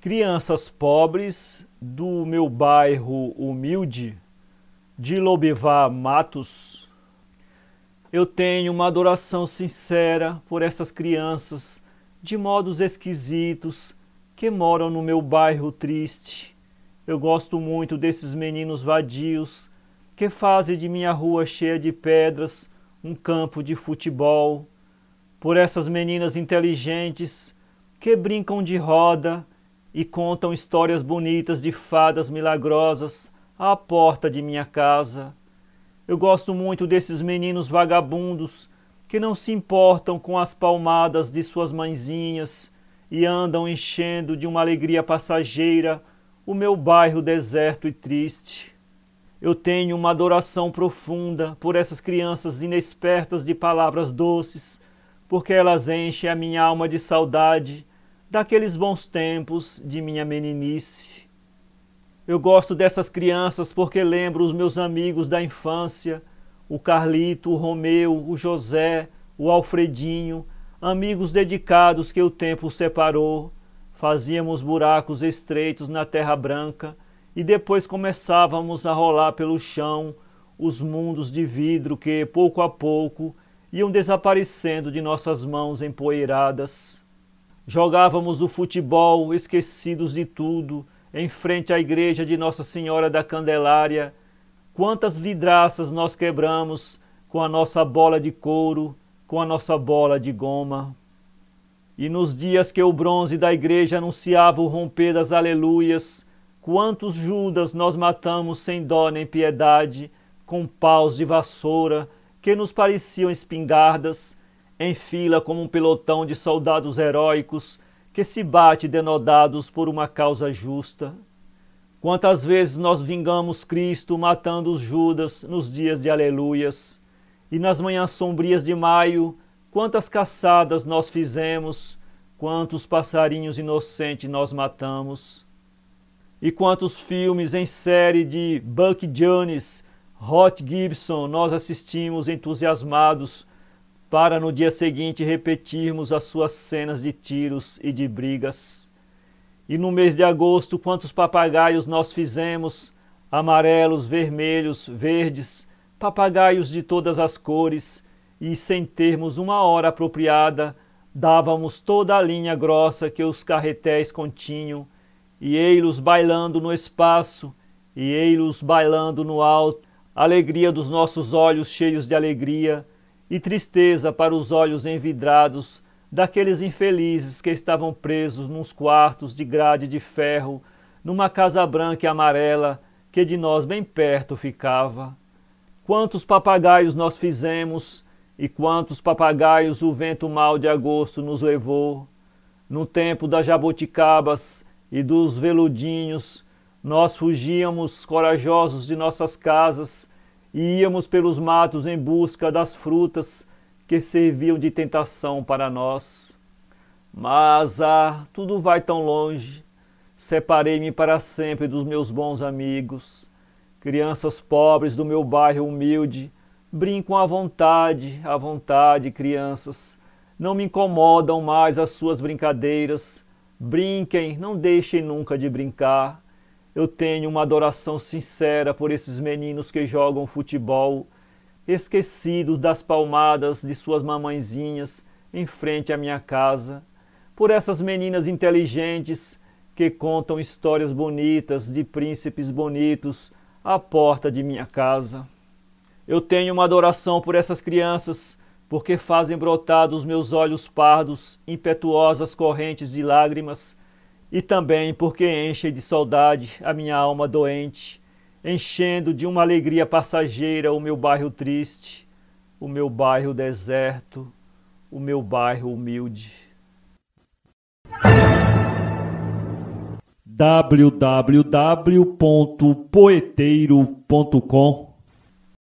crianças pobres do meu bairro humilde de Lobevá Matos. Eu tenho uma adoração sincera por essas crianças de modos esquisitos que moram no meu bairro triste. Eu gosto muito desses meninos vadios que fazem de minha rua cheia de pedras um campo de futebol, por essas meninas inteligentes que brincam de roda e contam histórias bonitas de fadas milagrosas à porta de minha casa. Eu gosto muito desses meninos vagabundos que não se importam com as palmadas de suas mãezinhas e andam enchendo de uma alegria passageira o meu bairro deserto e triste. Eu tenho uma adoração profunda por essas crianças inexpertas de palavras doces, porque elas enchem a minha alma de saudade daqueles bons tempos de minha meninice. Eu gosto dessas crianças porque lembro os meus amigos da infância, o Carlito, o Romeu, o José, o Alfredinho, amigos dedicados que o tempo separou. Fazíamos buracos estreitos na terra branca e depois começávamos a rolar pelo chão os mundos de vidro que, pouco a pouco, iam desaparecendo de nossas mãos empoeiradas. Jogávamos o futebol, esquecidos de tudo, em frente à igreja de Nossa Senhora da Candelária. Quantas vidraças nós quebramos com a nossa bola de couro, com a nossa bola de goma. E nos dias que o bronze da igreja anunciava o romper das aleluias, quantos Judas nós matamos sem dó nem piedade, com paus de vassoura que nos pareciam espingardas, em fila como um pelotão de soldados heróicos que se bate denodados por uma causa justa. Quantas vezes nós vingamos Cristo matando os Judas nos dias de Aleluias, e nas manhãs sombrias de maio, quantas caçadas nós fizemos, quantos passarinhos inocentes nós matamos, e quantos filmes em série de Buck Jones, Hot Gibson nós assistimos entusiasmados para no dia seguinte repetirmos as suas cenas de tiros e de brigas. E no mês de agosto, quantos papagaios nós fizemos, amarelos, vermelhos, verdes, papagaios de todas as cores, e sem termos uma hora apropriada, dávamos toda a linha grossa que os carretéis continham, e ei-los bailando no espaço, e ei-los bailando no alto, alegria dos nossos olhos cheios de alegria, e tristeza para os olhos envidrados daqueles infelizes que estavam presos nos quartos de grade de ferro, numa casa branca e amarela que de nós bem perto ficava. Quantos papagaios nós fizemos e quantos papagaios o vento mau de agosto nos levou. No tempo das jaboticabas e dos veludinhos, nós fugíamos corajosos de nossas casas Íamos pelos matos em busca das frutas que serviam de tentação para nós. Mas ah, tudo vai tão longe. Separei-me para sempre dos meus bons amigos. Crianças pobres do meu bairro humilde brincam à vontade, à vontade, crianças. Não me incomodam mais as suas brincadeiras. Brinquem, não deixem nunca de brincar. Eu tenho uma adoração sincera por esses meninos que jogam futebol, esquecidos das palmadas de suas mamãezinhas em frente à minha casa, por essas meninas inteligentes que contam histórias bonitas de príncipes bonitos à porta de minha casa. Eu tenho uma adoração por essas crianças, porque fazem brotar dos meus olhos pardos impetuosas correntes de lágrimas e também porque enche de saudade a minha alma doente, enchendo de uma alegria passageira o meu bairro triste, o meu bairro deserto, o meu bairro humilde. www.poeteiro.com